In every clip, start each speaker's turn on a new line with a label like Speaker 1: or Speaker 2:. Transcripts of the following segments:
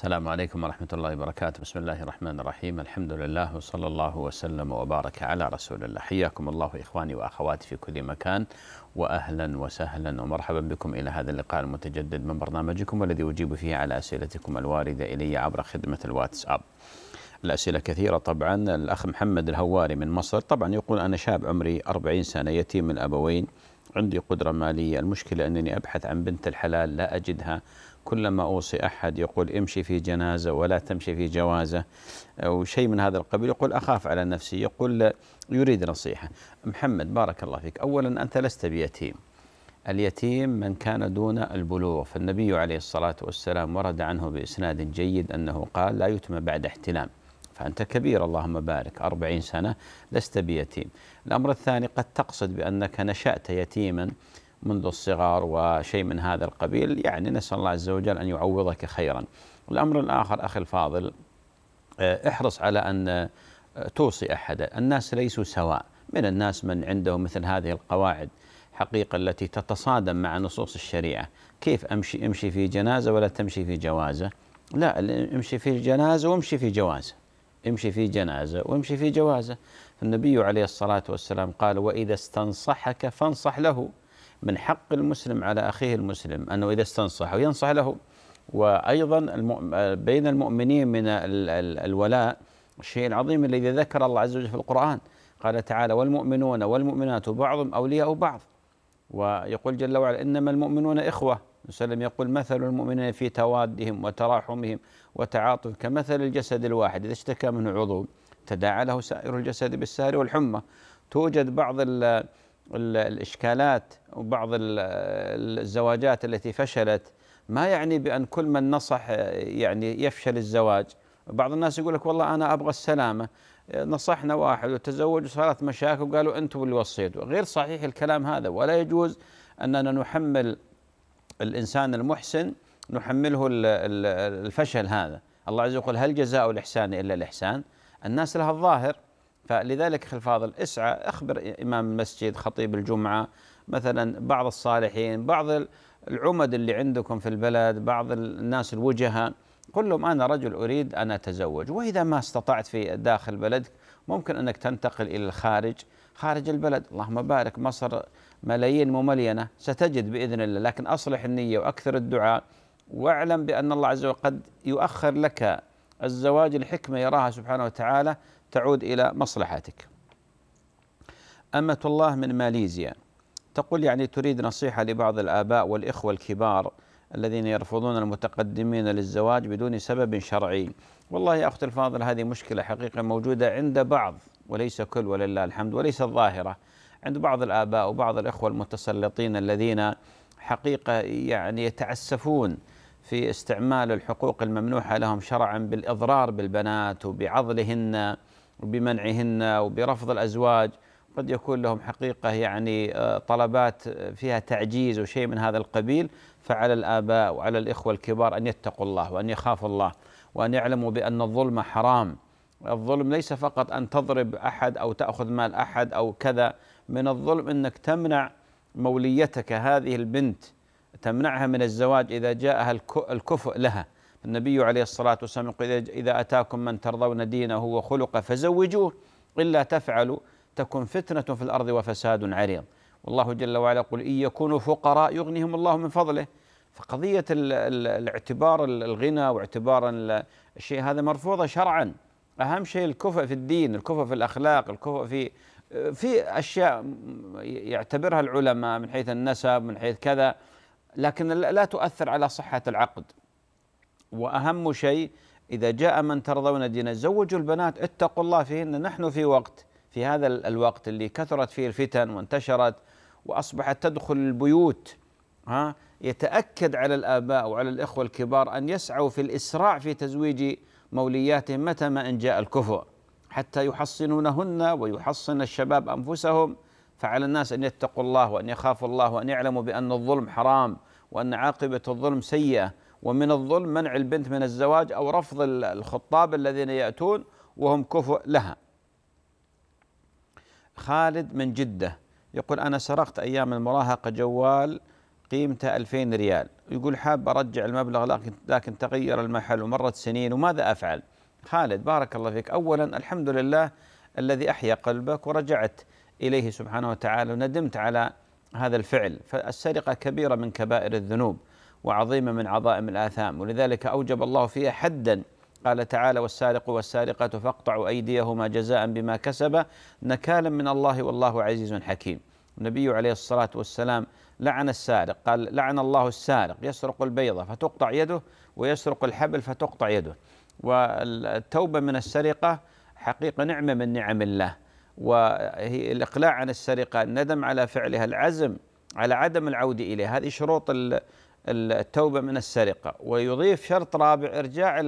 Speaker 1: السلام عليكم ورحمة الله وبركاته بسم الله الرحمن الرحيم الحمد لله وصلى الله وسلم وبارك على رسول الله حياكم الله إخواني وأخواتي في كل مكان وأهلا وسهلا ومرحبا بكم إلى هذا اللقاء المتجدد من برنامجكم والذي أجيب فيه على أسئلتكم الواردة إلي عبر خدمة الواتساب الأسئلة كثيرة طبعا الأخ محمد الهواري من مصر طبعا يقول أنا شاب عمري 40 سنة يتيم الأبوين عندي قدرة مالية المشكلة أنني أبحث عن بنت الحلال لا أجدها كلما أوصي أحد يقول امشي في جنازة ولا تمشي في جوازة أو شيء من هذا القبيل يقول أخاف على نفسي يقول يريد نصيحة محمد بارك الله فيك أولا أنت لست بيتيم اليتيم من كان دون البلوغ فالنبي عليه الصلاة والسلام ورد عنه بإسناد جيد أنه قال لا يتم بعد احتلام فأنت كبير اللهم بارك أربعين سنة لست بيتيم الأمر الثاني قد تقصد بأنك نشأت يتيما منذ الصغر وشيء من هذا القبيل يعني نسأل الله عز وجل أن يعوضك خيرا الأمر الآخر أخي الفاضل آه، احرص على أن آه، توصي أحدا الناس ليسوا سواء من الناس من عنده مثل هذه القواعد حقيقة التي تتصادم مع نصوص الشريعة كيف أمشي امشي في جنازة ولا تمشي في جوازة لا امشي في جنازة وامشي في جوازة امشي في جنازة وامشي في جوازة النبي عليه الصلاة والسلام قال وإذا استنصحك فانصح له من حق المسلم على أخيه المسلم أنه إذا استنصح وينصح له وأيضا بين المؤمنين من الولاء الشيء العظيم الذي ذكر الله عز وجل في القرآن قال تعالى والمؤمنون والمؤمنات بعضهم أولياء بعض ويقول جل وعلا إنما المؤمنون إخوة وسلم يقول مثل المؤمنين في توادهم وتراحمهم وتعاطف كمثل الجسد الواحد إذا اشتكى منه عضو تداعى له سائر الجسد بالسهر والحمى توجد بعض ال الإشكالات وبعض الزواجات التي فشلت ما يعني بأن كل من نصح يعني يفشل الزواج بعض الناس يقول لك والله أنا أبغى السلامة نصحنا واحد وتزوج وصارت مشاكل وقالوا أنتم اللي وصيتوا غير صحيح الكلام هذا ولا يجوز أننا نحمل الإنسان المحسن نحمله الفشل هذا الله عز وجل هل جزاء الإحسان إلا الإحسان الناس لها الظاهر فلذلك أخي الفاضل اسعى أخبر إمام المسجد خطيب الجمعة مثلا بعض الصالحين بعض العمد اللي عندكم في البلد بعض الناس الوجهاء قل لهم أنا رجل أريد أن أتزوج وإذا ما استطعت في داخل بلدك ممكن أنك تنتقل إلى الخارج خارج البلد اللهم بارك مصر ملايين مملينة ستجد بإذن الله لكن أصلح النية وأكثر الدعاء واعلم بأن الله عز وجل قد يؤخر لك الزواج الحكمة يراها سبحانه وتعالى تعود إلى مصلحتك أمة الله من ماليزيا تقول يعني تريد نصيحة لبعض الآباء والإخوة الكبار الذين يرفضون المتقدمين للزواج بدون سبب شرعي والله يا أخت الفاضل هذه مشكلة حقيقة موجودة عند بعض وليس كل ولله الحمد وليس الظاهرة عند بعض الآباء وبعض الإخوة المتسلطين الذين حقيقة يعني يتعسفون في استعمال الحقوق الممنوحة لهم شرعا بالإضرار بالبنات وبعضلهن وبمنعهن وبرفض الأزواج قد يكون لهم حقيقة يعني آه، طلبات فيها تعجيز وشيء من هذا القبيل فعلى الآباء وعلى الإخوة الكبار أن يتقوا الله وأن يخافوا الله وأن يعلموا بأن الظلم حرام الظلم ليس فقط أن تضرب أحد أو تأخذ مال أحد أو كذا من الظلم أنك تمنع موليتك هذه البنت تمنعها من الزواج إذا جاءها الكفء لها النبي عليه الصلاة والسلام يقول إذا أتاكم من ترضون دينه وخلقه فزوجوه إلا تفعلوا تكن فتنة في الأرض وفساد عريض والله جل وعلا يقول إن يكونوا فقراء يغنيهم الله من فضله فقضية الاعتبار الغنى واعتبار الشيء هذا مرفوضة شرعا أهم شيء الكفء في الدين الكفء في الأخلاق الكفء في في أشياء يعتبرها العلماء من حيث النسب من حيث كذا لكن لا تؤثر على صحة العقد وأهم شيء إذا جاء من ترضون دينه زوجوا البنات اتقوا الله فيهن نحن في وقت في هذا الوقت اللي كثرت فيه الفتن وانتشرت وأصبحت تدخل البيوت ها يتأكد على الآباء وعلى الإخوة الكبار أن يسعوا في الإسراع في تزويج مولياتهم متى ما إن جاء الكفؤ حتى يحصنونهن ويحصن الشباب أنفسهم فعلى الناس أن يتقوا الله وأن يخافوا الله وأن يعلموا بأن الظلم حرام وأن عاقبة الظلم سيئة ومن الظلم منع البنت من الزواج أو رفض الخطاب الذين يأتون وهم كفء لها خالد من جدة يقول أنا سرقت أيام المراهقة جوال قيمته 2000 ريال يقول حاب أرجع المبلغ لكن, لكن تغير المحل ومرت سنين وماذا أفعل خالد بارك الله فيك أولا الحمد لله الذي أحيا قلبك ورجعت إليه سبحانه وتعالى وندمت على هذا الفعل فالسرقة كبيرة من كبائر الذنوب وعظيمة من عظائم الآثام ولذلك أوجب الله فيها حدا قال تعالى والسارق والسارقة فاقطعوا أيديهما جزاء بما كسب نكالا من الله والله عزيز حكيم النبي عليه الصلاة والسلام لعن السارق قال لعن الله السارق يسرق البيضة فتقطع يده ويسرق الحبل فتقطع يده والتوبة من السرقة حقيقة نعمة من نعم الله وهي الإقلاع عن السرقة الندم على فعلها العزم على عدم العودة إليها هذه شروط التوبة من السرقة ويضيف شرط رابع إرجاع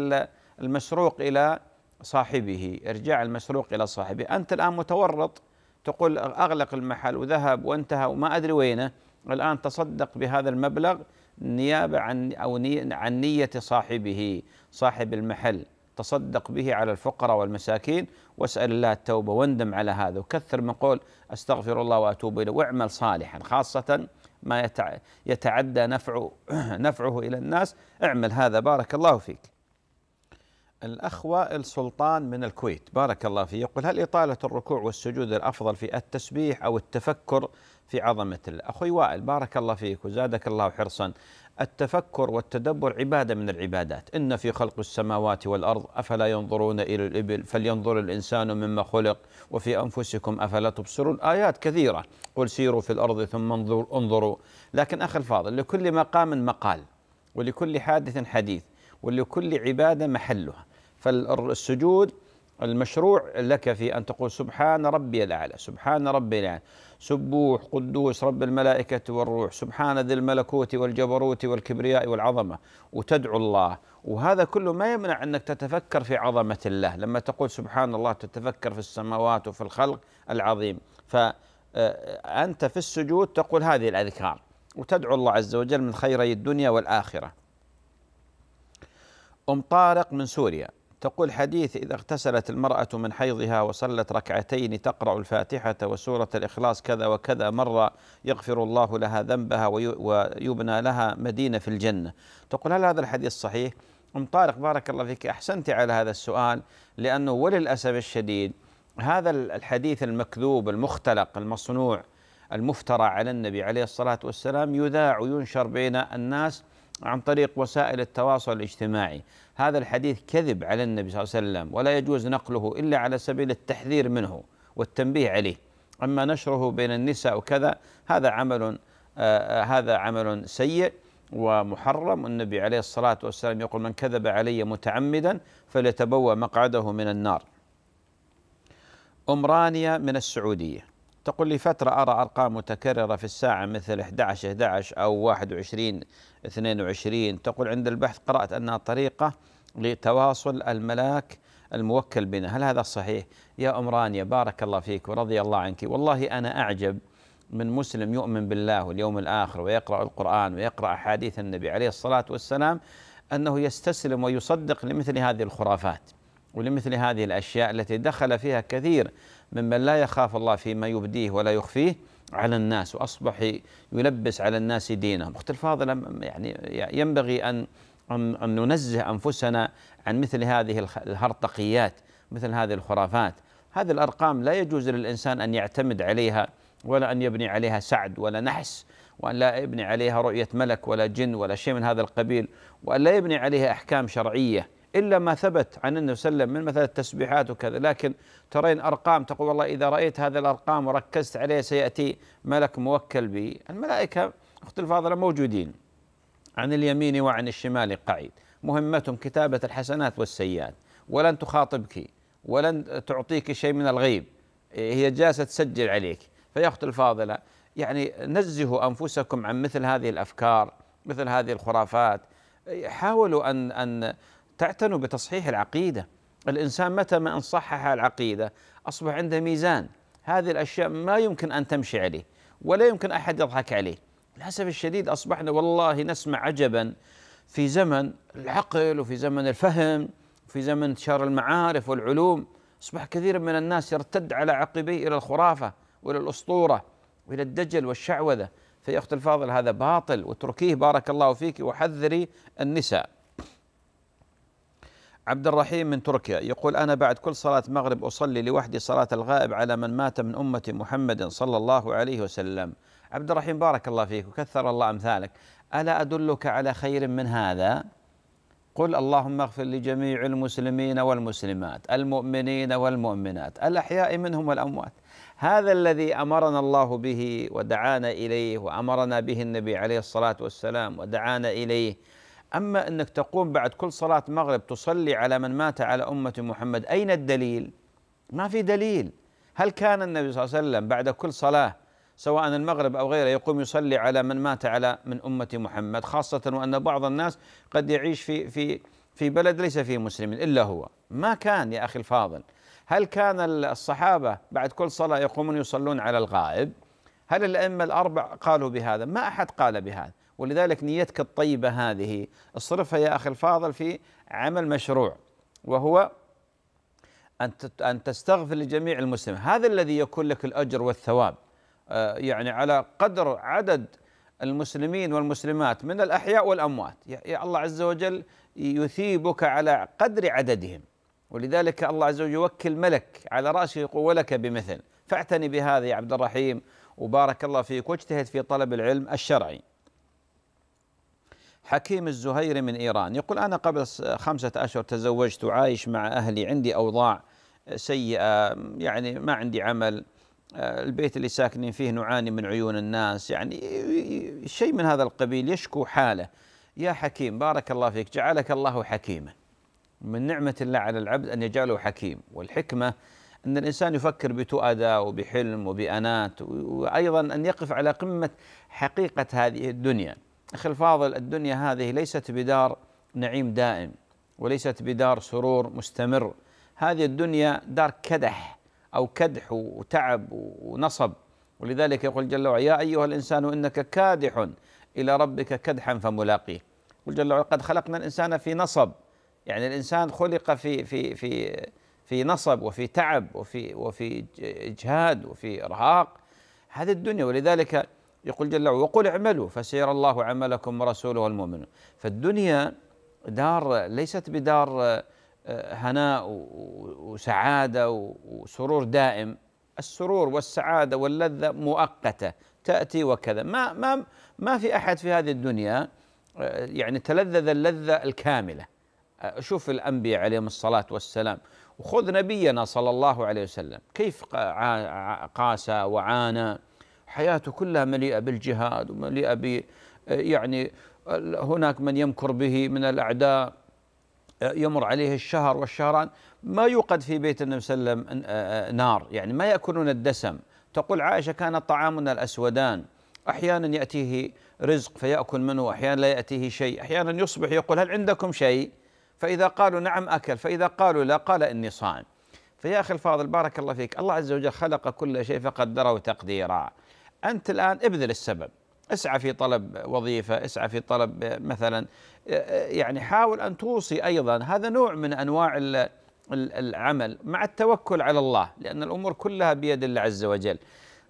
Speaker 1: المسروق إلى صاحبه إرجاع المسروق إلى صاحبه أنت الآن متورط تقول أغلق المحل وذهب وانتهى وما أدري وينه الآن تصدق بهذا المبلغ نيابة عن أو عن نية صاحبه صاحب المحل تصدق به على الفقراء والمساكين واسأل الله التوبة واندم على هذا وكثر من قول أستغفر الله وأتوب إليه واعمل صالحا خاصة ما يتعدى نفعه, نفعه إلى الناس اعمل هذا بارك الله فيك الأخ وائل سلطان من الكويت بارك الله فيه يقول هل إطالة الركوع والسجود الأفضل في التسبيح أو التفكر في عظمة الله أخوي وائل بارك الله فيك وزادك الله حرصا التفكر والتدبر عبادة من العبادات إن في خلق السماوات والأرض أفلا ينظرون إلى الإبل فلينظر الإنسان مما خلق وفي أنفسكم أفلا تبصرون آيات كثيرة قل سيروا في الأرض ثم انظروا لكن أخي الفاضل لكل مقام مقال ولكل حادث حديث ولكل عبادة محلها فالسجود المشروع لك في أن تقول سبحان ربي الأعلى سبحان ربي الأعلى سبوح قدوس رب الملائكة والروح سبحان ذي الملكوت والجبروت والكبرياء والعظمة وتدعو الله وهذا كله ما يمنع أنك تتفكر في عظمة الله لما تقول سبحان الله تتفكر في السماوات وفي الخلق العظيم فأنت آه، في السجود تقول هذه الأذكار وتدعو الله عز وجل من خيري الدنيا والآخرة أم طارق من سوريا تقول حديث إذا اغتسلت المرأة من حيضها وصلت ركعتين تقرأ الفاتحة وسورة الإخلاص كذا وكذا مرة يغفر الله لها ذنبها ويبنى لها مدينة في الجنة تقول هل هذا الحديث صحيح؟ أم طارق بارك الله فيك أحسنت على هذا السؤال لأنه وللأسف الشديد هذا الحديث المكذوب المختلق المصنوع المفترى على النبي عليه الصلاة والسلام يذاع وينشر بين الناس عن طريق وسائل التواصل الاجتماعي هذا الحديث كذب على النبي صلى الله عليه وسلم ولا يجوز نقله إلا على سبيل التحذير منه والتنبيه عليه أما نشره بين النساء وكذا هذا عمل آه, آه، هذا عمل سيء ومحرم والنبي عليه الصلاة والسلام يقول من كذب علي متعمدا فليتبوأ مقعده من النار أمرانيا من السعودية تقول لي فترة أرى أرقام متكررة في الساعة مثل 11 11 أو 21 22 تقول عند البحث قرأت أنها طريقة لتواصل الملاك الموكل بنا هل هذا صحيح؟ يا أم رانيا بارك الله فيك ورضي الله عنك والله أنا أعجب من مسلم يؤمن بالله واليوم الآخر ويقرأ القرآن ويقرأ أحاديث النبي عليه الصلاة والسلام أنه يستسلم ويصدق لمثل هذه الخرافات ولمثل هذه الأشياء التي دخل فيها كثير ممن لا يخاف الله فيما يبديه ولا يخفيه على الناس واصبح يلبس على الناس دينهم. اخت الفاضله يعني ينبغي ان ان ننزه انفسنا عن مثل هذه الهرطقيات مثل هذه الخرافات هذه الارقام لا يجوز للانسان ان يعتمد عليها ولا ان يبني عليها سعد ولا نحس وأن لا يبني عليها رؤية ملك ولا جن ولا شيء من هذا القبيل وأن لا يبني عليها أحكام شرعية إلا ما ثبت عن النبي صلى الله عليه وسلم من مثلا التسبيحات وكذا لكن ترين أرقام تقول والله إذا رأيت هذه الأرقام وركزت عليه سيأتي ملك موكل بي الملائكة أخت الفاضلة موجودين عن اليمين وعن الشمال قعيد مهمتهم كتابة الحسنات والسيئات ولن تخاطبك ولن تعطيك شيء من الغيب هي جالسة تسجل عليك فيا أخت الفاضلة يعني نزهوا أنفسكم عن مثل هذه الأفكار مثل هذه الخرافات حاولوا أن أن تعتنوا بتصحيح العقيدة الإنسان متى ما إن صحح العقيدة أصبح عنده ميزان هذه الأشياء ما يمكن أن تمشي عليه ولا يمكن أحد يضحك عليه للأسف الشديد أصبحنا والله نسمع عجبا في زمن العقل وفي زمن الفهم في زمن انتشار المعارف والعلوم أصبح كثير من الناس يرتد على عقبيه إلى الخرافة وإلى الأسطورة وإلى الدجل والشعوذة فيا أخت الفاضل هذا باطل واتركيه بارك الله فيك وحذري النساء عبد الرحيم من تركيا يقول أنا بعد كل صلاة مغرب أصلي لوحدي صلاة الغائب على من مات من أمة محمد صلى الله عليه وسلم عبد الرحيم بارك الله فيك وكثر الله أمثالك ألا أدلك على خير من هذا؟ قل اللهم اغفر لجميع المسلمين والمسلمات المؤمنين والمؤمنات الأحياء منهم والأموات هذا الذي أمرنا الله به ودعانا إليه وأمرنا به النبي عليه الصلاة والسلام ودعانا إليه أما أنك تقوم بعد كل صلاة مغرب تصلي على من مات على أمة محمد أين الدليل؟ ما في دليل هل كان النبي صلى الله عليه وسلم بعد كل صلاة سواء المغرب أو غيره يقوم يصلي على من مات على من أمة محمد خاصة وأن بعض الناس قد يعيش في في في بلد ليس فيه مسلمين إلا هو ما كان يا أخي الفاضل هل كان الصحابة بعد كل صلاة يقومون يصلون على الغائب هل الأئمة الأربع قالوا بهذا ما أحد قال بهذا ولذلك نيتك الطيبة هذه اصرفها يا أخي الفاضل في عمل مشروع وهو أن تستغفر لجميع المسلمين هذا الذي يكون لك الأجر والثواب آه، يعني على قدر عدد المسلمين والمسلمات من الأحياء والأموات يا الله عز وجل يثيبك على قدر عددهم ولذلك الله عز وجل يوكل ملك على رأسه يقول ولك بمثل فاعتني بهذا يا عبد الرحيم وبارك الله فيك واجتهد في طلب العلم الشرعي حكيم الزهيري من إيران يقول أنا قبل خمسة أشهر تزوجت وعايش مع أهلي عندي أوضاع سيئة يعني ما عندي عمل آه، البيت اللي ساكنين فيه نعاني من عيون الناس يعني شيء من هذا القبيل يشكو حاله يا حكيم بارك الله فيك جعلك الله حكيما من نعمة الله على العبد أن يجعله حكيم والحكمة أن الإنسان يفكر بتؤدى وبحلم وبأنات وأيضا أن يقف على قمة حقيقة هذه الدنيا أخي الفاضل الدنيا هذه ليست بدار نعيم دائم وليست بدار سرور مستمر هذه الدنيا دار كدح أو كدح وتعب ونصب ولذلك يقول جل وعلا يا أيها الإنسان إنك كادح إلى ربك كدحا فملاقيه يقول جل وعلا قد خلقنا الإنسان في نصب يعني الإنسان خلق في في في في نصب وفي تعب وفي وفي إجهاد وفي إرهاق هذه الدنيا ولذلك يقول جل وعلا وقل اعملوا فسيرى الله عملكم ورسوله والمؤمنون فالدنيا دار ليست بدار آه، هناء وسعادة وسرور دائم السرور والسعادة واللذة مؤقتة تأتي وكذا ما ما ما في أحد في هذه الدنيا آه، يعني تلذذ اللذة الكاملة آه، شوف الأنبياء عليهم الصلاة والسلام وخذ نبينا صلى الله عليه وسلم كيف قاسى وعانى حياته كلها مليئة بالجهاد ومليئة ب يعني هناك من يمكر به من الأعداء يمر عليه الشهر والشهران ما يوقد في بيت النبي صلى الله عليه وسلم آه، آه، نار يعني ما يأكلون الدسم تقول عائشة كان طعامنا الأسودان أحيانا يأتيه رزق فيأكل منه أحيانا لا يأتيه شيء أحيانا يصبح يقول هل عندكم شيء فإذا قالوا نعم أكل فإذا قالوا لا قال إني صائم فيا أخي الفاضل بارك الله فيك الله عز وجل خلق كل شيء فقدره تقديرا أنت الآن ابذل السبب اسعى في طلب وظيفة اسعى في طلب مثلا يعني حاول أن توصي أيضا هذا نوع من أنواع العمل مع التوكل على الله لأن الأمور كلها بيد الله عز وجل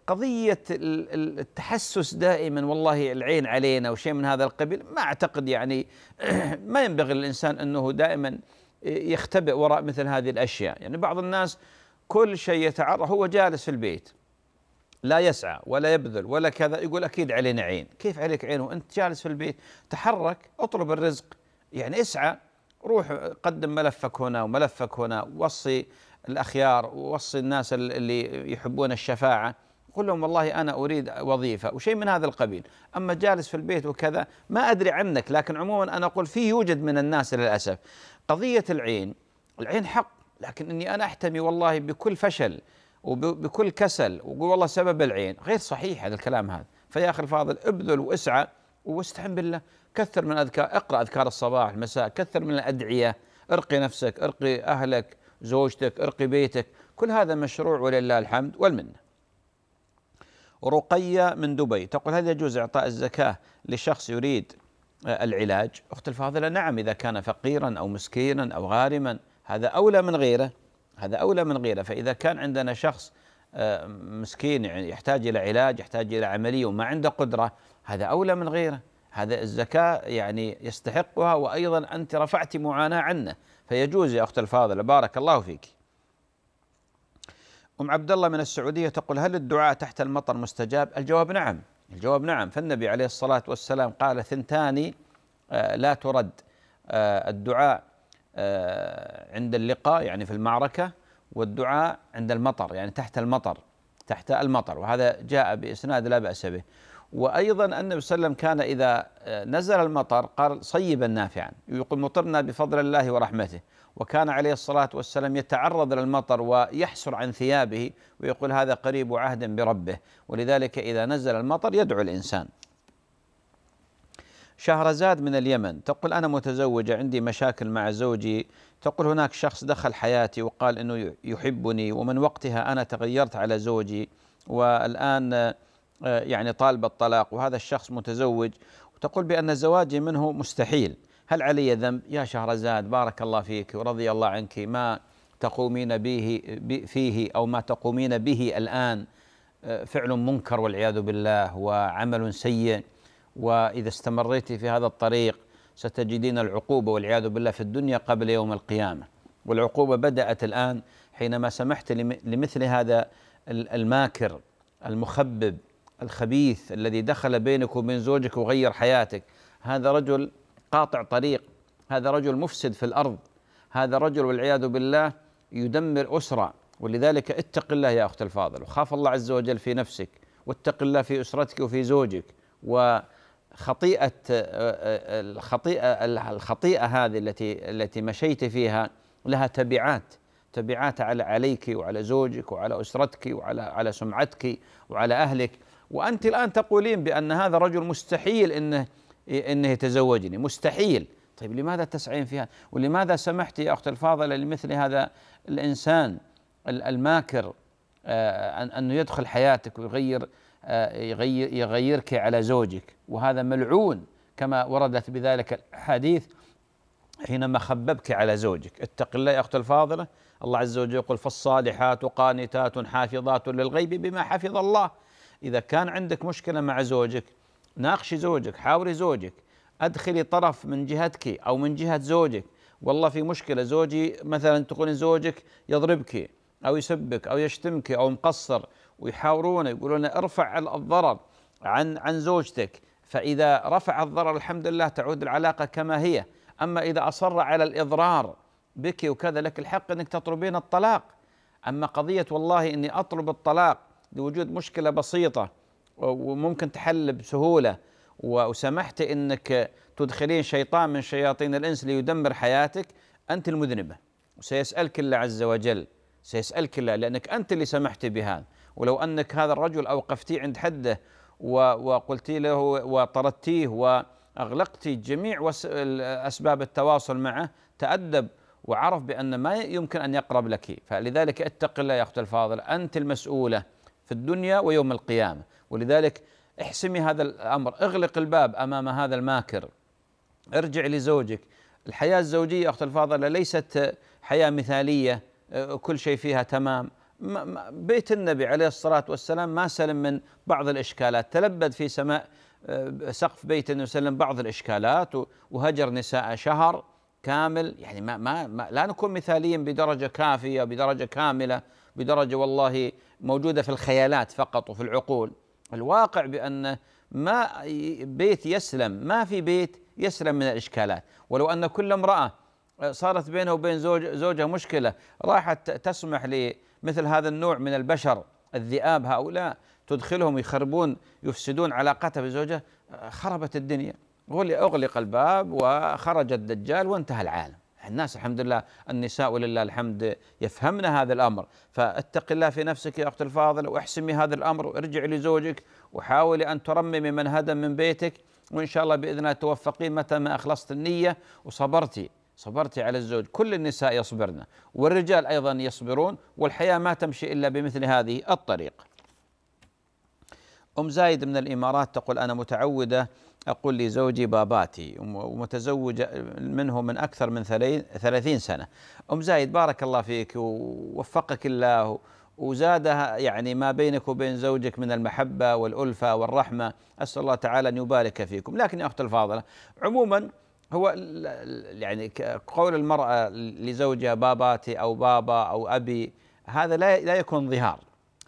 Speaker 1: قضية التحسس دائما والله العين علينا وشيء من هذا القبيل ما أعتقد يعني ما ينبغي للإنسان أنه دائما يختبئ وراء مثل هذه الأشياء يعني بعض الناس كل شيء يتعرض هو جالس في البيت لا يسعى ولا يبذل ولا كذا يقول اكيد علينا عين، كيف عليك عين وانت جالس في البيت؟ تحرك اطلب الرزق يعني اسعى روح قدم ملفك هنا وملفك هنا وصي الاخيار ووصي الناس اللي يحبون الشفاعه قل لهم والله انا اريد وظيفه وشيء من هذا القبيل، اما جالس في البيت وكذا ما ادري عنك لكن عموما انا اقول في يوجد من الناس للاسف قضيه العين العين حق لكن اني انا احتمي والله بكل فشل وبكل كسل وقول والله سبب العين غير صحيح هذا الكلام هذا فيا أخي الفاضل ابذل واسعى واستعن بالله كثر من أذكار اقرأ أذكار الصباح المساء كثر من الأدعية ارقي نفسك ارقي أهلك زوجتك ارقي بيتك كل هذا مشروع ولله الحمد والمنه رقية من دبي تقول هل يجوز إعطاء الزكاة لشخص يريد آه، العلاج أخت الفاضلة نعم إذا كان فقيرا أو مسكينا أو غارما هذا أولى من غيره هذا أولى من غيره فإذا كان عندنا شخص آه، مسكين يعني يحتاج إلى علاج يحتاج إلى عملية وما عنده قدرة هذا أولى من غيره هذا الزكاة يعني يستحقها وأيضا أنت رفعت معاناة عنه فيجوز يا أخت الفاضلة بارك الله فيك أم عبد الله من السعودية تقول هل الدعاء تحت المطر مستجاب الجواب نعم الجواب نعم فالنبي عليه الصلاة والسلام قال ثنتان آه، لا ترد آه، الدعاء آه، عند اللقاء يعني في المعركة والدعاء عند المطر يعني تحت المطر تحت المطر وهذا جاء بإسناد لا بأس به وأيضا النبي صلى الله عليه وسلم كان إذا آه، نزل المطر قال صيبا نافعا يقول مطرنا بفضل الله ورحمته وكان عليه الصلاة والسلام يتعرض للمطر ويحسر عن ثيابه ويقول هذا قريب عهد بربه ولذلك إذا نزل المطر يدعو الإنسان شهرزاد من اليمن تقول أنا متزوجة عندي مشاكل مع زوجي تقول هناك شخص دخل حياتي وقال أنه يحبني ومن وقتها أنا تغيرت على زوجي والآن آه، يعني طالب الطلاق وهذا الشخص متزوج وتقول بأن زواجي منه مستحيل هل علي ذنب يا شهرزاد بارك الله فيك ورضي الله عنك ما تقومين به فيه أو ما تقومين به الآن آه، فعل منكر والعياذ بالله وعمل سيء واذا استمريت في هذا الطريق ستجدين العقوبه والعياذ بالله في الدنيا قبل يوم القيامه والعقوبه بدات الان حينما سمحت لمثل هذا الماكر المخبب الخبيث الذي دخل بينك وبين زوجك وغير حياتك هذا رجل قاطع طريق هذا رجل مفسد في الارض هذا رجل والعياذ بالله يدمر اسره ولذلك اتق الله يا اخت الفاضل وخاف الله عز وجل في نفسك واتق الله في اسرتك وفي زوجك و خطيئه آه، آه، آه، الخطيئه الخطيئه هذه التي التي مشيت فيها لها تبعات تبعات على عليك وعلى زوجك وعلى اسرتك وعلى على سمعتك وعلى اهلك وانت الان تقولين بان هذا رجل مستحيل انه انه يتزوجني مستحيل طيب لماذا تسعين فيها ولماذا سمحت يا اختي الفاضله لمثل هذا الانسان الماكر ان انه يدخل حياتك ويغير آه، يغير يغيرك على زوجك وهذا ملعون كما وردت بذلك الحديث حينما خببك على زوجك اتق الله يا أخت الفاضلة الله عز وجل يقول فالصالحات قانتات حافظات للغيب بما حفظ الله إذا كان عندك مشكلة مع زوجك ناقشي زوجك حاوري زوجك أدخلي طرف من جهتك أو من جهة زوجك والله في مشكلة زوجي مثلا تقولين زوجك يضربك أو يسبك أو يشتمك أو مقصر ويحاورونه يقولون ارفع الضرر عن عن زوجتك فإذا رفع الضرر الحمد لله تعود العلاقة كما هي أما إذا أصر على الإضرار بك وكذا لك الحق أنك تطلبين الطلاق أما قضية والله أني أطلب الطلاق لوجود مشكلة بسيطة وممكن تحل بسهولة وسمحت أنك تدخلين شيطان من شياطين الإنس ليدمر حياتك أنت المذنبة وسيسألك الله عز وجل سيسألك الله لأنك أنت اللي سمحت بهذا ولو أنك هذا الرجل أوقفتيه عند حده وقلت له وطردتيه وأغلقت جميع أسباب التواصل معه تأدب وعرف بأن ما يمكن أن يقرب لك فلذلك اتق الله يا أخت الفاضل أنت المسؤولة في الدنيا ويوم القيامة ولذلك احسمي هذا الأمر اغلق الباب أمام هذا الماكر ارجع لزوجك الحياة الزوجية أخت الفاضلة ليست حياة مثالية كل شيء فيها تمام بيت النبي عليه الصلاة والسلام ما سلم من بعض الإشكالات تلبد في سماء آه، سقف بيت النبي صلى الله عليه وسلم بعض الإشكالات وهجر نساء شهر كامل يعني ما, ما, ما لا نكون مثاليين بدرجة كافية بدرجة كاملة بدرجة والله موجودة في الخيالات فقط وفي العقول الواقع بأن ما بيت يسلم ما في بيت يسلم من الإشكالات ولو أن كل امرأة آه، صارت بينها وبين زوج زوجها مشكلة راحت تسمح ل مثل هذا النوع من البشر الذئاب هؤلاء تدخلهم يخربون يفسدون علاقته بزوجه خربت الدنيا أغلق الباب وخرج الدجال وانتهى العالم الناس الحمد لله النساء ولله الحمد يفهمن هذا الامر فاتق الله في نفسك يا اختي الفاضله واحسمي هذا الامر وارجعي لزوجك وحاولي ان ترممي من هدم من بيتك وان شاء الله باذن الله توفقين متى ما اخلصت النيه وصبرتي صبرت على الزوج كل النساء يصبرن والرجال أيضا يصبرون والحياة ما تمشي إلا بمثل هذه الطريق أم زايد من الإمارات تقول أنا متعودة أقول لزوجي باباتي ومتزوجة منه من أكثر من ثلاثين سنة أم زايد بارك الله فيك ووفقك الله وزادها يعني ما بينك وبين زوجك من المحبة والألفة والرحمة أسأل الله تعالى أن يبارك فيكم لكن يا أخت الفاضلة عموما هو يعني قول المرأة لزوجها باباتي أو بابا أو أبي هذا لا لا يكون ظهار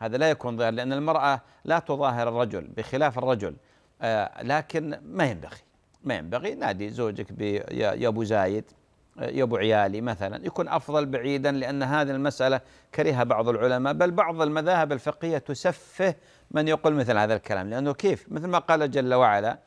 Speaker 1: هذا لا يكون ظهار لأن المرأة لا تظاهر الرجل بخلاف الرجل آه، لكن ما ينبغي ما ينبغي نادي زوجك يا أبو زايد آه، يا أبو عيالي مثلا يكون أفضل بعيدا لأن هذه المسألة كرهها بعض العلماء بل بعض المذاهب الفقهية تسفه من يقول مثل هذا الكلام لأنه كيف مثل ما قال جل وعلا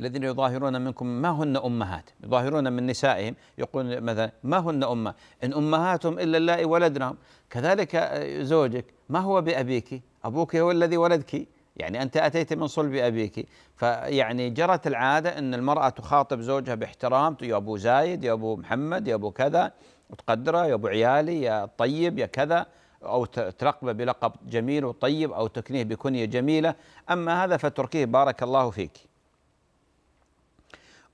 Speaker 1: الذين يظاهرون منكم ما هن أمهات يظاهرون من نسائهم يقول مثلا ما هن أمة إن أمهاتهم إلا اللائي ولدنا كذلك زوجك ما هو بأبيك أبوك هو الذي ولدك يعني أنت أتيت من صلب أبيك فيعني جرت العادة أن المرأة تخاطب زوجها باحترام يا أبو زايد يا أبو محمد يا أبو كذا وتقدره يا أبو عيالي يا طيب يا كذا أو تلقبه بلقب جميل وطيب أو تكنيه بكنية جميلة أما هذا فتركيه بارك الله فيك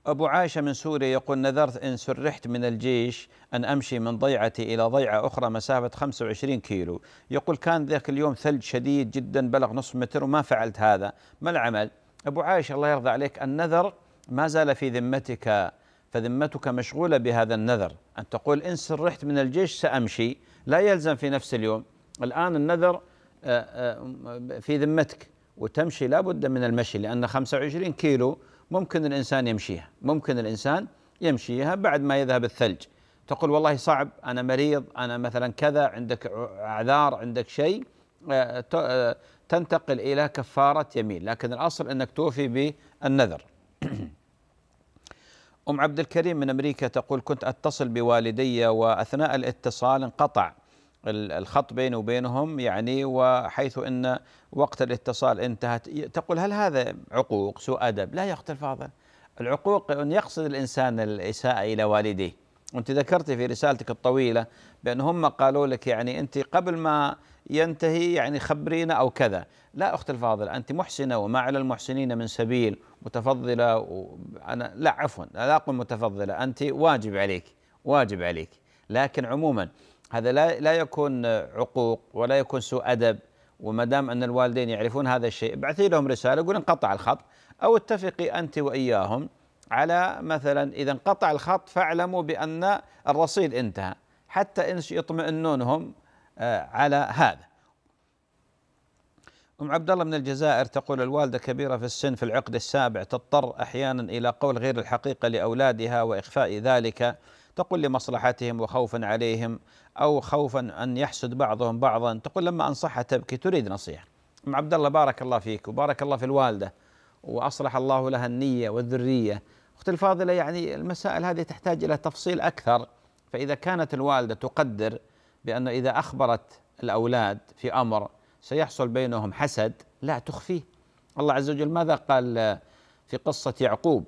Speaker 1: أبو عايشة من سوريا يقول نذرت إن سرحت من الجيش أن أمشي من ضيعتي إلى ضيعة أخرى مسافة 25 كيلو يقول كان ذاك اليوم ثلج شديد جدا بلغ نصف متر وما فعلت هذا ما العمل أبو عايشة الله يرضى عليك النذر ما زال في ذمتك فذمتك مشغولة بهذا النذر أن تقول إن سرحت من الجيش سأمشي لا يلزم في نفس اليوم الآن النذر آه، آه، في ذمتك وتمشي لابد من المشي لأن 25 كيلو ممكن الانسان يمشيها ممكن الانسان يمشيها بعد ما يذهب الثلج تقول والله صعب انا مريض انا مثلا كذا عندك اعذار عندك شيء آه، آه، تنتقل الى كفاره يمين لكن الاصل انك توفي بالنذر ام عبد الكريم من امريكا تقول كنت اتصل بوالدي واثناء الاتصال انقطع الخط بيني وبينهم يعني وحيث ان وقت الاتصال انتهت تقول هل هذا عقوق سوء ادب؟ لا اختي الفاضل العقوق ان يقصد الانسان الاساءه الى والديه وانت ذكرتي في رسالتك الطويله بان هم قالوا لك يعني انت قبل ما ينتهي يعني خبرينا او كذا لا اختي الفاضله انت محسنه وما على المحسنين من سبيل متفضله وانا انا لا عفوا لا اقول متفضله انت واجب عليك واجب عليك لكن عموما هذا لا لا يكون عقوق ولا يكون سوء ادب وما دام ان الوالدين يعرفون هذا الشيء ابعثي لهم رساله قول انقطع الخط او اتفقي انت واياهم على مثلا اذا انقطع الخط فاعلموا بان الرصيد انتهى حتى ان يطمئنونهم آه، على هذا. ام عبد الله من الجزائر تقول الوالده كبيره في السن في العقد السابع تضطر احيانا الى قول غير الحقيقه لاولادها واخفاء ذلك تقول لمصلحتهم وخوفا عليهم أو خوفا أن يحسد بعضهم بعضا تقول لما أنصحها تبكي تريد نصيحة أم عبد الله بارك الله فيك وبارك الله في الوالدة وأصلح الله لها النية والذرية أختي الفاضلة يعني المسائل هذه تحتاج إلى تفصيل أكثر فإذا كانت الوالدة تقدر بأن إذا أخبرت الأولاد في أمر سيحصل بينهم حسد لا تخفيه الله عز وجل ماذا قال في قصة يعقوب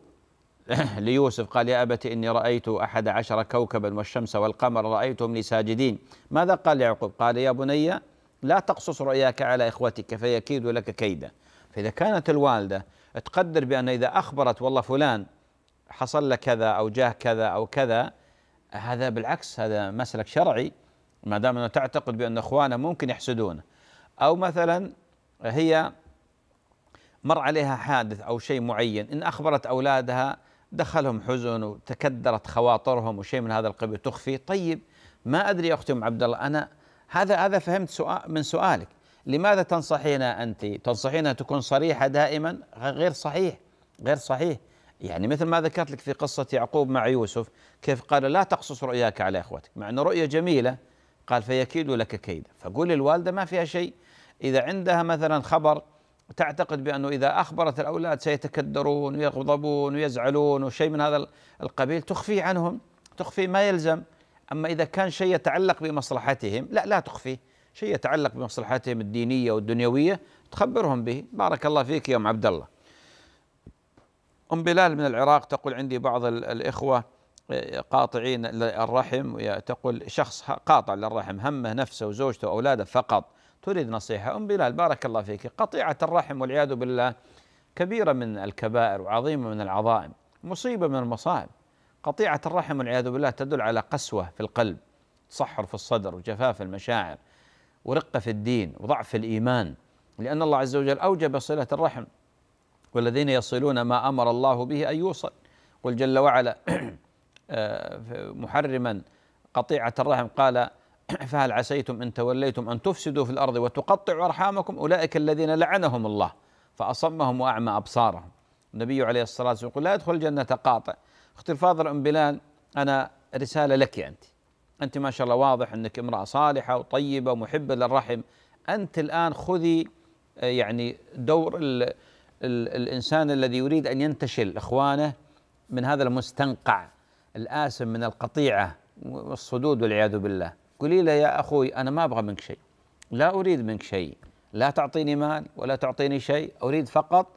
Speaker 1: ليوسف قال يا أبت إني رأيت أحد عشر كوكبا والشمس والقمر رأيتهم لي ساجدين ماذا قال يعقوب قال يا بني لا تقصص رؤياك على إخوتك فيكيد لك كيدا فإذا كانت الوالدة تقدر بأن إذا أخبرت والله فلان حصل له كذا أو جاه كذا أو كذا هذا بالعكس هذا مسلك شرعي ما دام أنه تعتقد بأن إخوانه ممكن يحسدونه أو مثلا هي مر عليها حادث أو شيء معين إن أخبرت أولادها دخلهم حزن وتكدرت خواطرهم وشيء من هذا القبيل تخفي طيب ما أدري يا أختي أم عبد الله أنا هذا هذا فهمت سؤال من سؤالك لماذا تنصحينا أنت تنصحينا تكون صريحة دائما غير صحيح غير صحيح يعني مثل ما ذكرت لك في قصة يعقوب مع يوسف كيف قال لا تقصص رؤياك على إخوتك مع أن رؤية جميلة قال فيكيد لك كيدا فقول الوالدة ما فيها شيء إذا عندها مثلا خبر تعتقد بأنه إذا أخبرت الأولاد سيتكدرون ويغضبون ويزعلون وشيء من هذا القبيل تخفي عنهم تخفي ما يلزم أما إذا كان شيء يتعلق بمصلحتهم لا لا تخفيه شيء يتعلق بمصلحتهم الدينية والدنيوية تخبرهم به بارك الله فيك يا أم عبد الله أم بلال من العراق تقول عندي بعض الإخوة آه، قاطعين الرحم تقول شخص قاطع للرحم همه نفسه وزوجته وأولاده فقط تريد نصيحة أم بلال بارك الله فيك قطيعة الرحم والعياذ بالله كبيرة من الكبائر وعظيمة من العظائم مصيبة من المصائب قطيعة الرحم والعياذ بالله تدل على قسوة في القلب تصحر في الصدر وجفاف المشاعر ورقة في الدين وضعف الإيمان لأن الله عز وجل أوجب صلة الرحم والذين يصلون ما أمر الله به أن يوصل قل جل وعلا آه، محرما قطيعة الرحم قال فهل عسيتم ان توليتم ان تفسدوا في الارض وتقطعوا ارحامكم اولئك الذين لعنهم الله فاصمهم واعمى ابصارهم النبي عليه الصلاه والسلام يقول لا يدخل الجنه قاطع اختي الفاضله ام بلال انا رساله لك انت انت ما شاء الله واضح انك امراه صالحه وطيبه ومحبه للرحم انت الان خذي آه، يعني دور الـ الـ الانسان الذي يريد ان ينتشل اخوانه من هذا المستنقع الاسم من القطيعه والصدود والعياذ بالله قولي له يا أخوي أنا ما أبغى منك شيء لا أريد منك شيء لا تعطيني مال ولا تعطيني شيء أريد فقط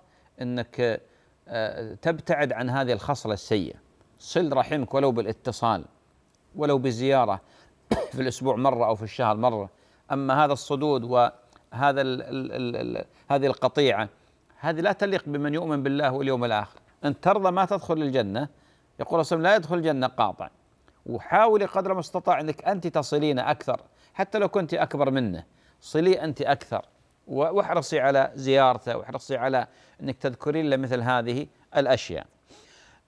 Speaker 1: أنك آه، تبتعد عن هذه الخصلة السيئة صل رحمك ولو بالاتصال ولو بزيارة في الأسبوع مرة أو في الشهر مرة أما هذا الصدود وهذا الـ الـ الـ الـ هذه القطيعة هذه لا تليق بمن يؤمن بالله واليوم الآخر أن ترضى ما تدخل الجنة يقول صلى لا يدخل الجنة قاطع وحاولي قدر ما استطاع انك انت تصلين اكثر حتى لو كنت اكبر منه صلي انت اكثر واحرصي على زيارته واحرصي على انك تذكرين له مثل هذه الاشياء.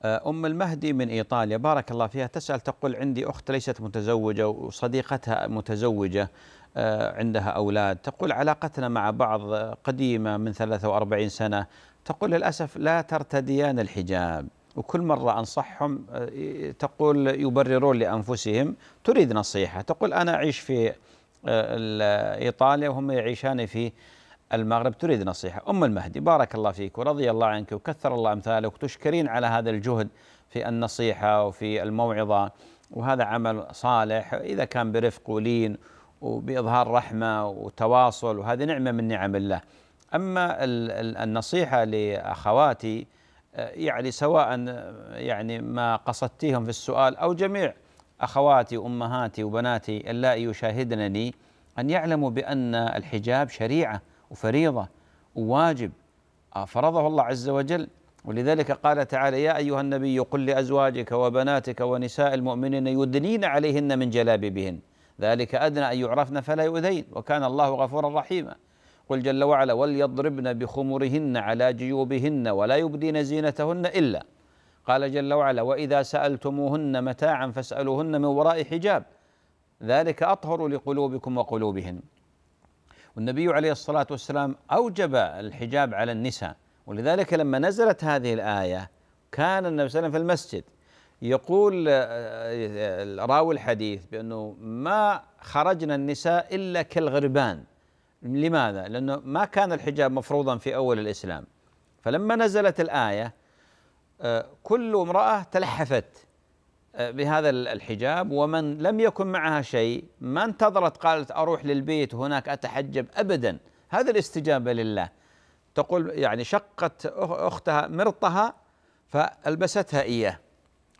Speaker 1: آه، ام المهدي من ايطاليا بارك الله فيها تسال تقول عندي اخت ليست متزوجه وصديقتها متزوجه آه، عندها اولاد تقول علاقتنا مع بعض قديمه من 43 سنه تقول للاسف لا ترتديان الحجاب وكل مرة أنصحهم آه، تقول يبررون لأنفسهم تريد نصيحة تقول أنا أعيش في آه، إيطاليا وهم يعيشان في المغرب تريد نصيحة أم المهدي بارك الله فيك ورضي الله عنك وكثر الله أمثالك وتشكرين على هذا الجهد في النصيحة وفي الموعظة وهذا عمل صالح إذا كان برفق ولين وبإظهار رحمة وتواصل وهذه نعمة من نعم الله أما النصيحة لأخواتي يعني سواء يعني ما قصدتيهم في السؤال أو جميع أخواتي وأمهاتي وبناتي اللائي يشاهدنني أن يعلموا بأن الحجاب شريعة وفريضة وواجب آه، فرضه الله عز وجل ولذلك قال تعالى يا أيها النبي قل لأزواجك وبناتك ونساء المؤمنين يدنين عليهن من جلابيبهن ذلك أدنى أن يعرفن فلا يؤذين وكان الله غفورا رحيما قل جل وعلا وليضربن بخمرهن على جيوبهن ولا يبدين زينتهن إلا قال جل وعلا وإذا سألتموهن متاعا فاسألوهن من وراء حجاب ذلك أطهر لقلوبكم وقلوبهن والنبي عليه الصلاة والسلام أوجب الحجاب على النساء ولذلك لما نزلت هذه الآية كان النبي صلى الله عليه وسلم في المسجد يقول آه، آه، آه، راوي الحديث بأنه ما خرجنا النساء إلا كالغربان لماذا؟ لأنه ما كان الحجاب مفروضا في أول الإسلام فلما نزلت الآية آه، كل امرأة تلحفت آه، بهذا الحجاب ومن لم يكن معها شيء ما انتظرت قالت أروح للبيت وهناك أتحجب أبدا هذا الاستجابة لله تقول يعني شقت أختها مرطها فألبستها إياه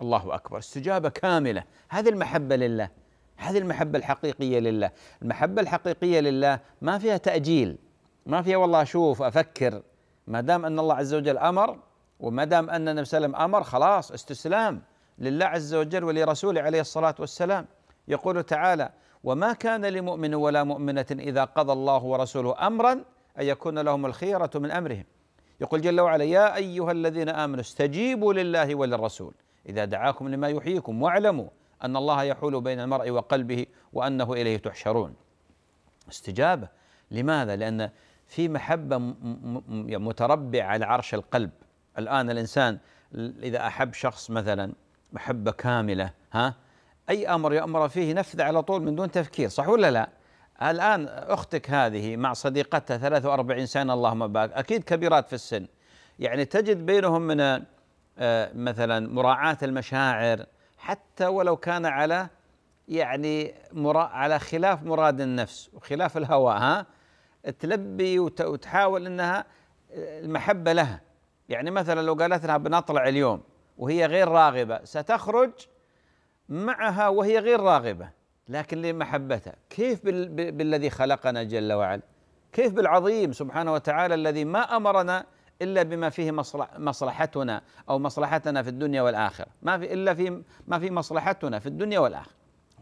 Speaker 1: الله أكبر استجابة كاملة هذه المحبة لله هذه المحبة الحقيقية لله المحبة الحقيقية لله ما فيها تأجيل ما فيها والله أشوف أفكر ما دام أن الله عز وجل أمر وما دام أن النبي صلى الله عليه وسلم أمر خلاص استسلام لله عز وجل ولرسوله عليه الصلاة والسلام يقول تعالى وما كان لمؤمن ولا مؤمنة إذا قضى الله ورسوله أمرا أن يكون لهم الخيرة من أمرهم يقول جل وعلا يا أيها الذين آمنوا استجيبوا لله وللرسول إذا دعاكم لما يحييكم واعلموا أن الله يحول بين المرء وقلبه وأنه إليه تحشرون استجابة لماذا؟ لأن في محبة متربعة على عرش القلب الآن الإنسان إذا أحب شخص مثلا محبة كاملة ها أي أمر يأمر فيه نفذ على طول من دون تفكير صح ولا لا؟ الآن أختك هذه مع صديقتها 43 سنة اللهم بارك أكيد كبيرات في السن يعني تجد بينهم من آه، مثلا مراعاة المشاعر حتى ولو كان على يعني على خلاف مراد النفس وخلاف الهوى ها تلبي وتحاول انها المحبه لها يعني مثلا لو قالت لها بنطلع اليوم وهي غير راغبه ستخرج معها وهي غير راغبه لكن لمحبتها كيف بالذي خلقنا جل وعلا كيف بالعظيم سبحانه وتعالى الذي ما امرنا إلا بما فيه مصلح مصلحتنا أو مصلحتنا في الدنيا والآخرة ما في إلا في ما في مصلحتنا في الدنيا والآخرة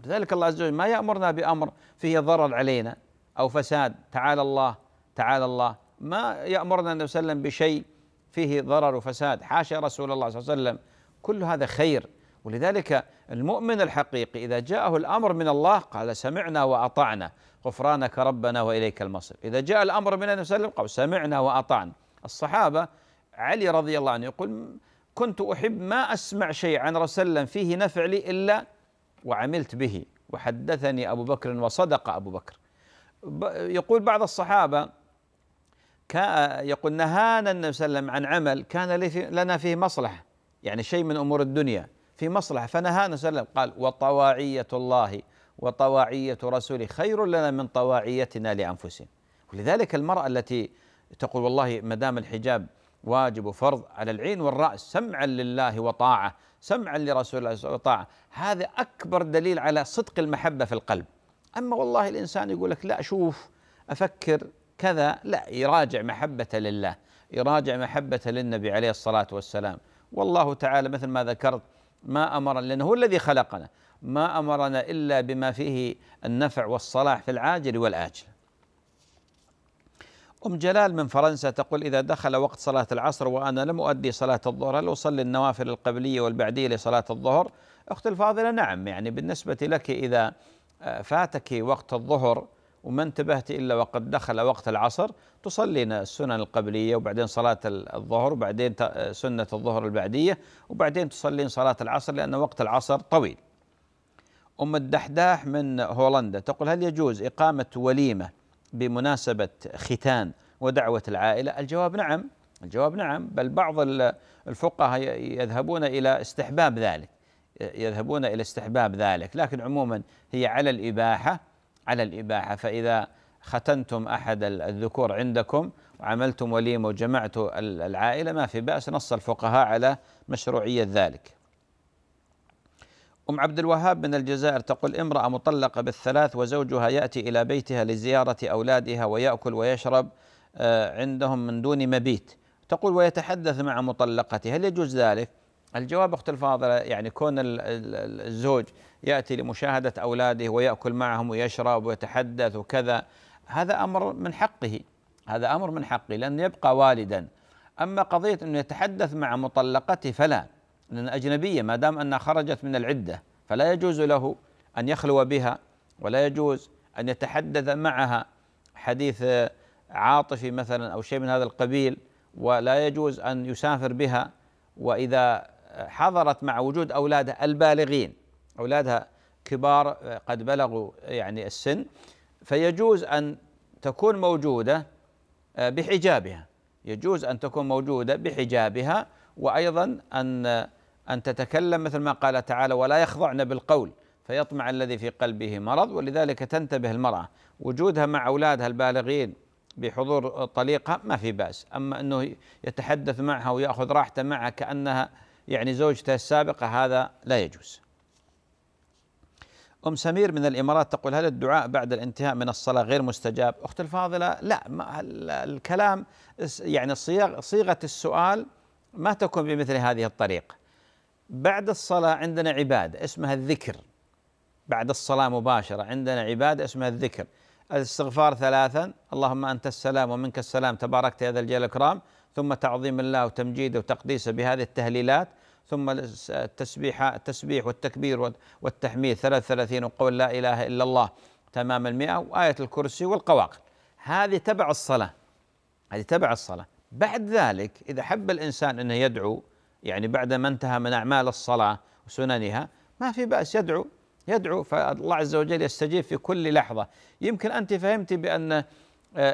Speaker 1: لذلك الله عز وجل ما يأمرنا بأمر فيه ضرر علينا أو فساد تعالى الله تعالى الله ما يأمرنا النبي صلى الله عليه وسلم بشيء فيه ضرر وفساد حاشا رسول الله صلى الله عليه وسلم كل هذا خير ولذلك المؤمن الحقيقي إذا جاءه الأمر من الله قال سمعنا وأطعنا غفرانك ربنا وإليك المصير إذا جاء الأمر من النبي صلى الله عليه وسلم قال سمعنا وأطعنا الصحابة علي رضي الله عنه يقول كنت أحب ما أسمع شيء عن رسول الله فيه نفع لي إلا وعملت به وحدثني أبو بكر وصدق أبو بكر يقول بعض الصحابة يقول نهانا النبي صلى الله عليه وسلم عن عمل كان لنا فيه مصلحة يعني شيء من أمور الدنيا في مصلحة فنهانا صلى الله عليه وسلم قال وطواعية الله وطواعية رسوله خير لنا من طواعيتنا لأنفسنا ولذلك المرأة التي تقول والله ما دام الحجاب واجب وفرض على العين والرأس سمعا لله وطاعة سمعا لرسول الله وطاعة هذا أكبر دليل على صدق المحبة في القلب أما والله الإنسان يقول لك لا أشوف أفكر كذا لا يراجع محبته لله يراجع محبته للنبي عليه الصلاة والسلام والله تعالى مثل ما ذكرت ما أمرنا لأنه هو الذي خلقنا ما أمرنا إلا بما فيه النفع والصلاح في العاجل والآجل أم جلال من فرنسا تقول إذا دخل وقت صلاة العصر وأنا لم أؤدي صلاة الظهر هل أصلي النوافل القبلية والبعدية لصلاة الظهر؟ أختي الفاضلة نعم يعني بالنسبة لك إذا آه، فاتك وقت الظهر وما انتبهت إلا وقد دخل وقت العصر تصلين السنن القبلية وبعدين صلاة الظهر وبعدين آه، سنة الظهر البعدية وبعدين تصلين صلاة العصر لأن وقت العصر طويل أم الدحداح من هولندا تقول هل يجوز إقامة وليمة بمناسبة ختان ودعوة العائلة الجواب نعم الجواب نعم بل بعض الفقهاء يذهبون إلى استحباب ذلك يذهبون إلى استحباب ذلك لكن عموما هي على الإباحة على الإباحة فإذا ختنتم أحد الذكور عندكم وعملتم وليمة وجمعتوا العائلة ما في بأس نص الفقهاء على مشروعية ذلك أم عبد الوهاب من الجزائر تقول امرأة مطلقة بالثلاث وزوجها يأتي إلى بيتها لزيارة أولادها ويأكل ويشرب آه، عندهم من دون مبيت تقول ويتحدث مع مطلقتها هل يجوز ذلك؟ الجواب أخت الفاضلة يعني كون الزوج يأتي لمشاهدة أولاده ويأكل معهم ويشرب ويتحدث وكذا هذا أمر من حقه هذا أمر من حقه لأن يبقى والدا أما قضية أنه يتحدث مع مطلقته فلا لأن أجنبية ما دام أنها خرجت من العدة فلا يجوز له أن يخلو بها ولا يجوز أن يتحدث معها حديث عاطفي مثلا أو شيء من هذا القبيل ولا يجوز أن يسافر بها وإذا حضرت مع وجود أولادها البالغين أولادها كبار قد بلغوا يعني السن فيجوز أن تكون موجودة بحجابها يجوز أن تكون موجودة بحجابها وايضا ان ان تتكلم مثل ما قال تعالى ولا يخضعن بالقول فيطمع الذي في قلبه مرض ولذلك تنتبه المراه وجودها مع اولادها البالغين بحضور طليقها ما في باس اما انه يتحدث معها وياخذ راحته معها كانها يعني زوجته السابقه هذا لا يجوز. ام سمير من الامارات تقول هل الدعاء بعد الانتهاء من الصلاه غير مستجاب؟ اختي الفاضله لا ما الكلام يعني صيغه السؤال ما تكون بمثل هذه الطريقة بعد الصلاة عندنا عبادة اسمها الذكر بعد الصلاة مباشرة عندنا عبادة اسمها الذكر الاستغفار ثلاثا اللهم أنت السلام ومنك السلام تباركت يا ذا الجلال والإكرام ثم تعظيم الله وتمجيده وتقديسه بهذه التهليلات ثم التسبيح التسبيح والتكبير والتحميد 33 وقول لا اله الا الله تمام المئة وآية الكرسي والقواقل هذه تبع الصلاة هذه تبع الصلاة بعد ذلك إذا حب الإنسان أنه يدعو يعني بعد ما انتهى من أعمال الصلاة وسننها ما في بأس يدعو يدعو فالله عز وجل يستجيب في كل لحظة يمكن أنت فهمتي بأن آه،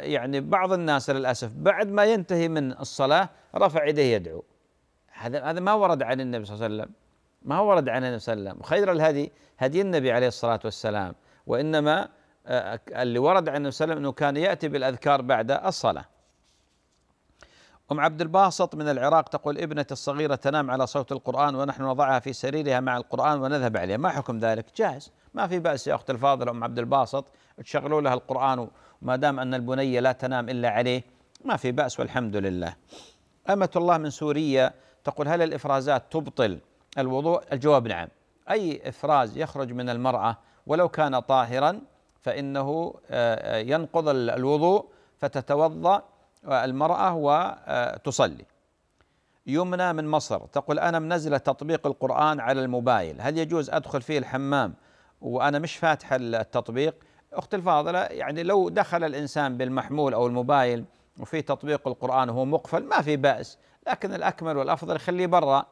Speaker 1: يعني بعض الناس للأسف بعد ما ينتهي من الصلاة رفع يديه يدعو هذا هذا ما ورد عن النبي صلى الله عليه وسلم ما ورد عن النبي صلى الله عليه وسلم خير الهدي هدي النبي عليه الصلاة والسلام وإنما آه، اللي ورد عن النبي صلى الله عليه وسلم أنه كان يأتي بالأذكار بعد الصلاة أم عبد الباسط من العراق تقول ابنتي الصغيرة تنام على صوت القرآن ونحن نضعها في سريرها مع القرآن ونذهب عليها ما حكم ذلك جاهز ما في بأس يا أخت الفاضلة أم عبد الباسط تشغلوا لها القرآن وما دام أن البنية لا تنام إلا عليه ما في بأس والحمد لله أمة الله من سوريا تقول هل الإفرازات تبطل الوضوء الجواب نعم أي إفراز يخرج من المرأة ولو كان طاهرا فإنه آه، آه، ينقض الوضوء فتتوضأ المرأة وتصلي آه، يمنى من مصر تقول أنا منزلة تطبيق القرآن على الموبايل هل يجوز أدخل فيه الحمام وأنا مش فاتحة التطبيق أختي الفاضلة يعني لو دخل الإنسان بالمحمول أو الموبايل وفي تطبيق القرآن وهو مقفل ما في بأس لكن الأكمل والأفضل خليه برا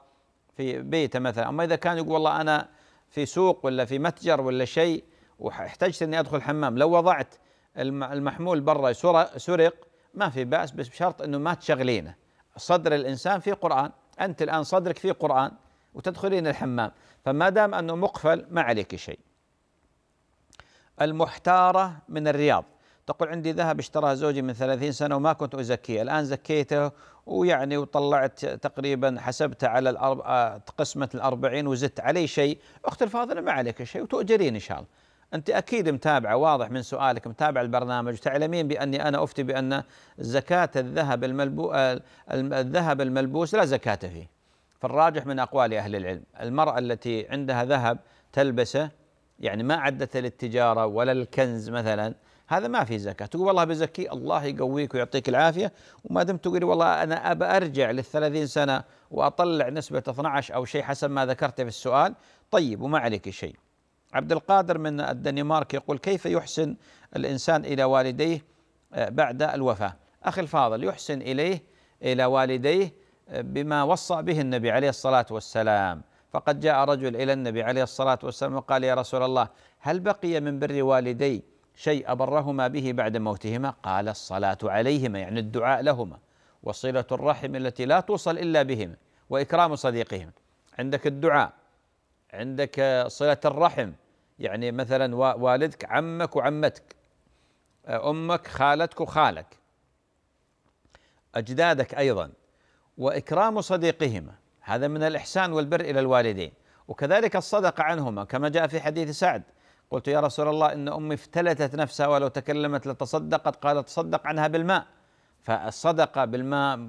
Speaker 1: في بيته مثلا أما إذا كان يقول والله أنا في سوق ولا في متجر ولا شيء واحتجت أني أدخل الحمام لو وضعت المحمول برا سرق ما في بأس بس بشرط أنه ما تشغلينه صدر الإنسان فيه قرآن أنت الآن صدرك فيه قرآن وتدخلين الحمام فما دام أنه مقفل ما عليك شيء المحتارة من الرياض تقول عندي ذهب اشتراه زوجي من ثلاثين سنة وما كنت أزكيه الآن زكيته ويعني وطلعت تقريبا حسبته على الأرب... آه، قسمة الأربعين وزدت عليه شيء أخت الفاضلة ما عليك شيء وتؤجرين إن شاء الله أنت أكيد متابعة واضح من سؤالك متابعة البرنامج وتعلمين بأني أنا أفتي بأن زكاة الذهب الملبو الذهب الملبوس لا زكاة فيه فالراجح من أقوال أهل العلم المرأة التي عندها ذهب تلبسه يعني ما عدت للتجارة ولا الكنز مثلا هذا ما في زكاة تقول والله بزكي الله يقويك ويعطيك العافية وما دمت تقول والله أنا أبى أرجع للثلاثين سنة وأطلع نسبة 12 أو شيء حسب ما ذكرت في السؤال طيب وما عليك شيء عبد القادر من الدنمارك يقول كيف يحسن الإنسان إلى والديه آه، بعد الوفاة أخي الفاضل يحسن إليه إلى والديه آه، بما وصى به النبي عليه الصلاة والسلام فقد جاء رجل إلى النبي عليه الصلاة والسلام وقال يا رسول الله هل بقي من بر والدي شيء أبرهما به بعد موتهما قال الصلاة عليهما يعني الدعاء لهما وصلة الرحم التي لا توصل إلا بهما وإكرام صديقهما عندك الدعاء عندك صلة الرحم يعني مثلا والدك عمك وعمتك أمك خالتك وخالك أجدادك أيضا وإكرام صديقهما هذا من الإحسان والبر إلى الوالدين وكذلك الصدقة عنهما كما جاء في حديث سعد قلت يا رسول الله إن أمي افتلتت نفسها ولو تكلمت لتصدقت قال تصدق عنها بالماء فالصدقة بالماء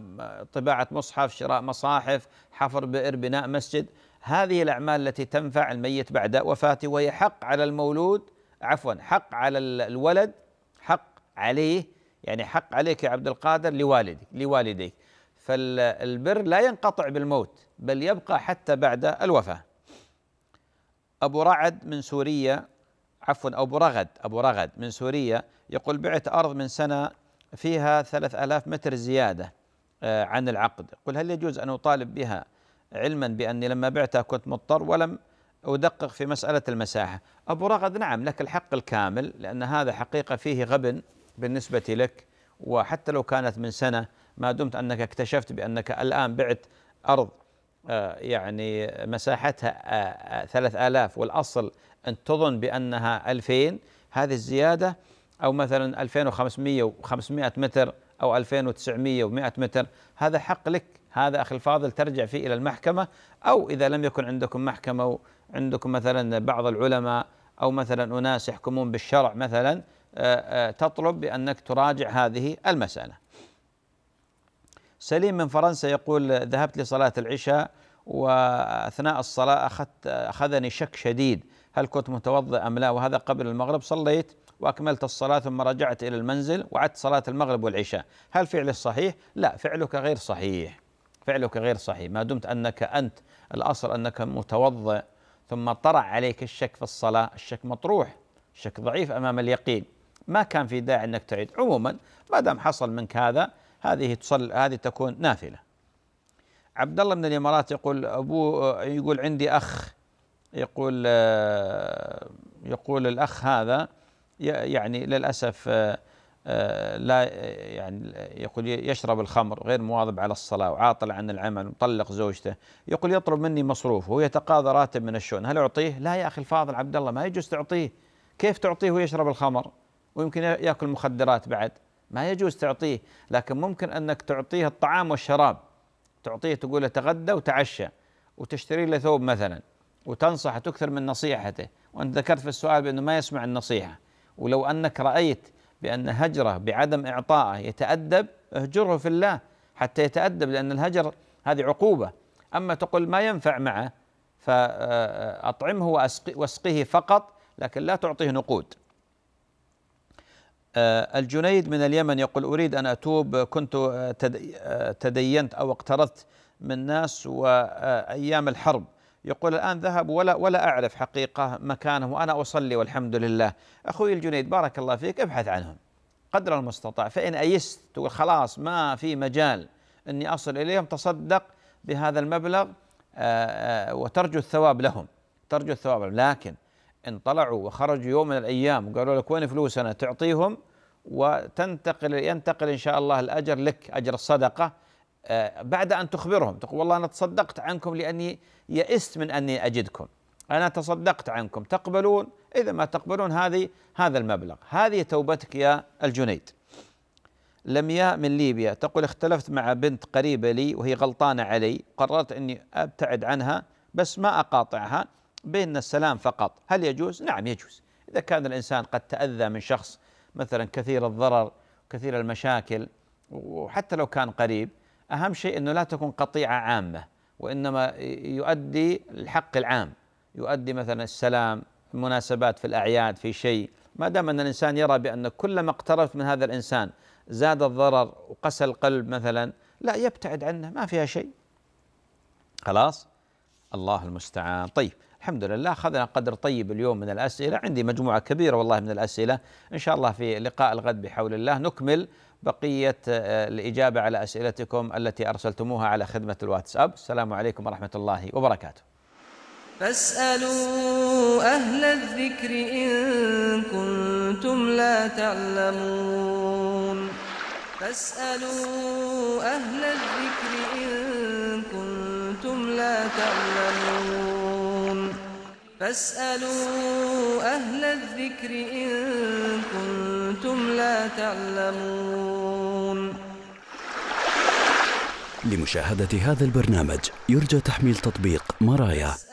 Speaker 1: طباعة مصحف شراء مصاحف حفر بئر بناء مسجد هذه الأعمال التي تنفع الميت بعد وفاته وهي حق على المولود عفوا حق على الولد حق عليه يعني حق عليك يا عبد القادر لوالدك لوالديك فالبر لا ينقطع بالموت بل يبقى حتى بعد الوفاة أبو رعد من سوريا عفوا أبو رغد أبو رغد من سوريا يقول بعت أرض من سنة فيها ثلاث ألاف متر زيادة آه، عن العقد قل هل يجوز أن أطالب بها علما بأني لما بعتها كنت مضطر ولم أدقق في مسألة المساحة أبو رغد نعم لك الحق الكامل لأن هذا حقيقة فيه غبن بالنسبة لك وحتى لو كانت من سنة ما دمت أنك اكتشفت بأنك الآن بعت أرض آه، يعني مساحتها آه، آه، ثلاث آلاف والأصل أن تظن بأنها ألفين هذه الزيادة أو مثلا 2500 و500 متر أو 2900 و100 متر هذا حق لك هذا أخي الفاضل ترجع فيه إلى المحكمة أو إذا لم يكن عندكم محكمة وعندكم مثلا بعض العلماء أو مثلا أناس يحكمون بالشرع مثلا آه، آه، تطلب بأنك تراجع هذه المسألة سليم من فرنسا يقول ذهبت لصلاة العشاء وأثناء الصلاة أخذت أخذني شك شديد هل كنت متوضئ أم لا وهذا قبل المغرب صليت وأكملت الصلاة ثم رجعت إلى المنزل وعدت صلاة المغرب والعشاء هل فعلي صحيح؟ لا فعلك غير صحيح فعلك غير صحيح ما دمت أنك أنت الأصل أنك متوضئ ثم طرأ عليك الشك في الصلاة الشك مطروح الشك ضعيف أمام اليقين ما كان في داعي أنك تعيد عموما ما دام حصل منك هذا هذه تصل هذه تكون نافلة عبد الله من الإمارات يقول أبو يقول عندي أخ يقول آه، يقول الأخ هذا يعني للأسف آه، آه، لا آه، يعني آه، يقول يشرب الخمر غير مواظب على الصلاة وعاطل عن العمل مطلق زوجته يقول يطلب مني مصروف وهو يتقاضى راتب من الشؤون هل أعطيه؟ لا يا أخي الفاضل عبد الله ما يجوز تعطيه كيف تعطيه ويشرب الخمر ويمكن يأكل مخدرات بعد ما يجوز تعطيه لكن ممكن أنك تعطيه الطعام والشراب تعطيه تقول له تغدى وتعشى وتشتري له ثوب مثلا وتنصح تكثر من نصيحته وأنت ذكرت في السؤال بأنه ما يسمع النصيحة ولو أنك رأيت بأن هجره بعدم إعطائه يتأدب اهجره في الله حتى يتأدب لأن الهجر هذه عقوبة أما تقول ما ينفع معه فأطعمه واسقه فقط لكن لا تعطيه نقود آه، الجنيد من اليمن يقول أريد أن أتوب كنت تدينت أو اقترضت من ناس وأيام الحرب يقول الآن ذهب ولا ولا أعرف حقيقة مكانه وأنا أصلي والحمد لله أخوي الجنيد بارك الله فيك ابحث عنهم قدر المستطاع فإن أيست تقول خلاص ما في مجال أني أصل إليهم تصدق بهذا المبلغ آه، آه، وترجو الثواب لهم ترجو الثواب لهم لكن إن طلعوا وخرجوا يوم من الأيام وقالوا لك وين فلوسنا تعطيهم وتنتقل ينتقل إن شاء الله الأجر لك أجر الصدقة آه، بعد أن تخبرهم تقول والله أنا تصدقت عنكم لأني يئست من أني أجدكم أنا تصدقت عنكم تقبلون إذا ما تقبلون هذه هذا المبلغ هذه توبتك يا الجنيد لمياء من ليبيا تقول اختلفت مع بنت قريبة لي وهي غلطانة علي قررت أني أبتعد عنها بس ما أقاطعها بيننا السلام فقط هل يجوز؟ نعم يجوز إذا كان الإنسان قد تأذى من شخص مثلا كثير الضرر كثير المشاكل وحتى لو كان قريب أهم شيء أنه لا تكون قطيعة عامة وإنما يؤدي الحق العام يؤدي مثلا السلام مناسبات في الأعياد في شيء ما دام أن الإنسان يرى بأن كلما اقتربت من هذا الإنسان زاد الضرر وقسى القلب مثلا لا يبتعد عنه ما فيها شيء خلاص الله المستعان طيب الحمد لله أخذنا قدر طيب اليوم من الأسئلة عندي مجموعة كبيرة والله من الأسئلة إن شاء الله في لقاء الغد بحول الله نكمل بقية آه، الإجابة على أسئلتكم التي أرسلتموها على خدمة الواتساب السلام عليكم ورحمة الله وبركاته فاسألوا أهل الذكر إن كنتم لا تعلمون فاسألوا أهل الذكر إن كنتم لا تعلمون فاسألوا أهل الذكر إن كنتم لا تعلمون لمشاهدة هذا البرنامج يرجى تحميل تطبيق مرايا